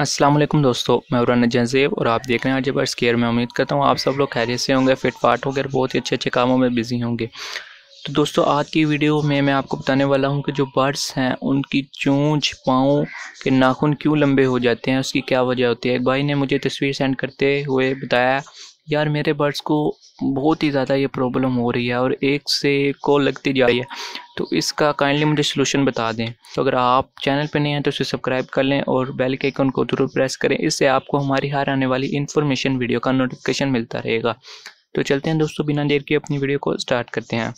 असलम दोस्तों मैं उरान जंजेब और आप देख रहे हैं आज बर्स केयर में उम्मीद करता हूँ आप सब लोग खैरियत से होंगे फिट फाट होकर बहुत ही अच्छे अच्छे कामों में बिज़ी होंगे तो दोस्तों आज की वीडियो में मैं आपको बताने वाला हूँ कि जो बर्ड्स हैं उनकी चूँच पाँव के नाखून क्यों लंबे हो जाते हैं उसकी क्या वजह होती है एक भाई ने मुझे तस्वीर सेंड करते हुए बताया यार मेरे बर्ड्स को बहुत ही ज़्यादा ये प्रॉब्लम हो रही है और एक से को लगती जा रही है तो इसका काइंडली मुझे सोल्यूशन बता दें तो अगर आप चैनल पर नए हैं तो उसे सब्सक्राइब कर लें और बेल के आइकन को ज़रूर प्रेस करें इससे आपको हमारी हर आने वाली इन्फॉर्मेशन वीडियो का नोटिफिकेशन मिलता रहेगा तो चलते हैं दोस्तों बिना देर के अपनी वीडियो को स्टार्ट करते हैं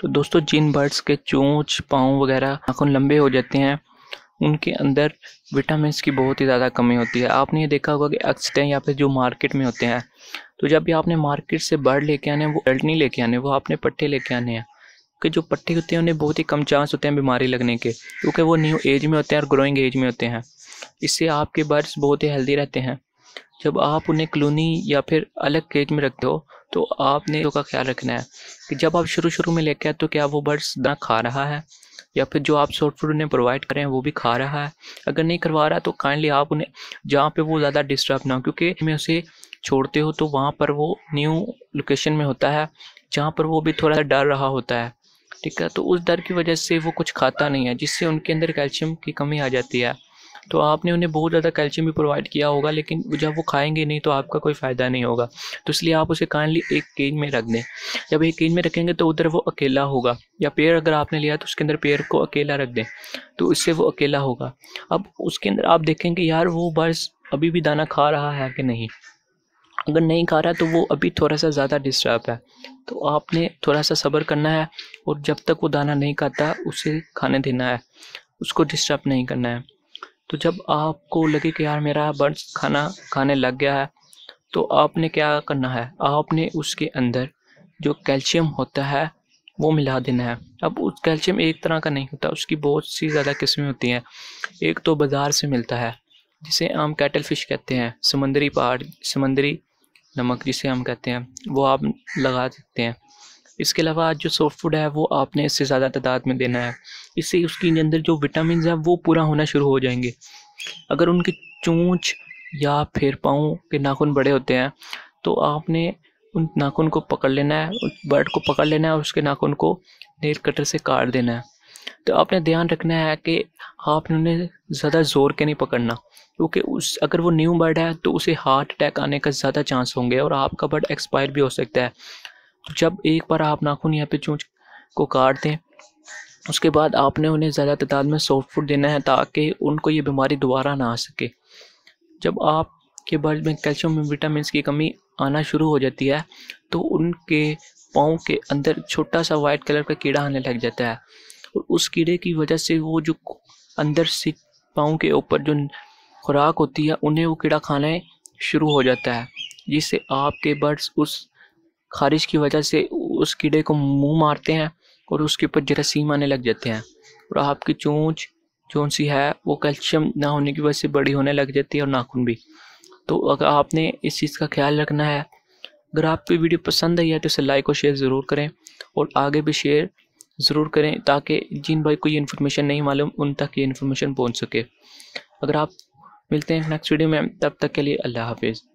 तो दोस्तों जिन बर्ड्स के चोंच पाँव वगैरह नाखून लंबे हो जाते हैं उनके अंदर विटामिन की बहुत ही ज़्यादा कमी होती है आपने ये देखा होगा कि अक्सर या फिर जो मार्केट में होते हैं तो जब भी आपने मार्केट से बर्ड लेके आने वो एल्ट नहीं लेके आने वो आपने पट्टे लेके आने हैं कि जो पट्टे होते हैं उन्हें बहुत ही कम चांस होते हैं बीमारी लगने के क्योंकि वो न्यू एज में होते हैं और ग्रोइंग एज में होते हैं इससे आपके बर्ड्स बहुत ही हेल्दी रहते हैं जब आप उन्हें क्लोनी या फिर अलग केज में रखते हो तो आपने तो का ख्याल रखना है कि जब आप शुरू शुरू में लेके आए तो क्या वो बर्ड्स दाना खा रहा है या फिर जो आप सॉफ्ट फूड उन्हें प्रोवाइड करें वो भी खा रहा है अगर नहीं करवा रहा तो काइंडली आप उन्हें जहाँ पे वो ज़्यादा डिस्टर्ब ना हो क्योंकि मैं उसे छोड़ते हो तो वहाँ पर वो न्यू लोकेशन में होता है जहाँ पर वो भी थोड़ा सा डर रहा होता है ठीक है तो उस डर की वजह से वो कुछ खाता नहीं है जिससे उनके अंदर कैल्शियम की कमी आ जाती है तो आपने उन्हें बहुत ज़्यादा कैल्शियम भी प्रोवाइड किया होगा लेकिन जब वो खाएंगे नहीं तो आपका कोई फ़ायदा नहीं होगा तो इसलिए आप उसे काइंडली एक केज में रख दें जब एक केज में रखेंगे तो उधर वो अकेला होगा या पेड़ अगर आपने लिया तो उसके अंदर पेड़ को अकेला रख दें तो इससे वो अकेला होगा अब उसके अंदर आप देखेंगे यार वो बस अभी भी दाना खा रहा है कि नहीं अगर नहीं खा रहा तो वो अभी थोड़ा सा ज़्यादा डिस्टर्ब है तो आपने थोड़ा सा सब्र करना है और जब तक वो दाना नहीं खाता उसे खाने देना है उसको डिस्टर्ब नहीं करना है तो जब आपको लगे कि यार मेरा बर्ड्स खाना खाने लग गया है तो आपने क्या करना है आपने उसके अंदर जो कैल्शियम होता है वो मिला देना है अब उस कैल्शियम एक तरह का नहीं होता उसकी बहुत सी ज़्यादा किस्में होती हैं एक तो बाज़ार से मिलता है जिसे हम कैटल फिश कहते हैं समंदरी पहाड़ समंदरी नमक जिसे हम कहते हैं वो आप लगा सकते हैं इसके अलावा जो सॉफ्ट फूड है वो आपने इससे ज़्यादा तादाद में देना है इससे उसके अंदर जो विटामिन हैं वो पूरा होना शुरू हो जाएंगे अगर उनकी चोंच या फिर पाँव के नाखून बड़े होते हैं तो आपने उन नाखून को पकड़ लेना है बर्ड को पकड़ लेना है और उसके नाखून को नेल कटर से काट देना है तो आपने ध्यान रखना है कि आपने उन्हें ज़्यादा ज़ोर के नहीं पकड़ना क्योंकि उस अगर वो न्यू बर्ड है तो उसे हार्ट अटैक आने का ज़्यादा चांस होंगे और आपका बर्ड एक्सपायर भी हो सकता है जब एक बार आप नाखून यहाँ पे चूँच को काट दें उसके बाद आपने उन्हें ज़्यादा तादाद में सॉफ्ट फूड देना है ताकि उनको ये बीमारी दोबारा ना आ सके जब आपके बल्ब में कैल्शियम में विटामिन की कमी आना शुरू हो जाती है तो उनके पाँव के अंदर छोटा सा वाइट कलर का कीड़ा आने लग जाता है और उस कीड़े की वजह से वो जो अंदर से पाँव के ऊपर जो खुराक होती है उन्हें वो कीड़ा खाना शुरू हो जाता है जिससे आपके बर्ड्स उस खारिश की वजह से उस कीड़े को मुंह मारते हैं और उसके ऊपर जरासीम आने लग जाते हैं और आपकी चोंच जो सी है वो कैल्शियम ना होने की वजह से बड़ी होने लग जाती है और नाखून भी तो अगर आपने इस चीज़ का ख्याल रखना है अगर आपको वीडियो पसंद आई है तो इसे लाइक और शेयर ज़रूर करें और आगे भी शेयर ज़रूर करें ताकि जिन भाई को ये इन्फॉर्मेशन नहीं मालूम उन तक ये इन्फॉर्मेशन पहुँच सके अगर आप मिलते हैं नेक्स्ट वीडियो में तब तक के लिए अल्लाह हाफिज़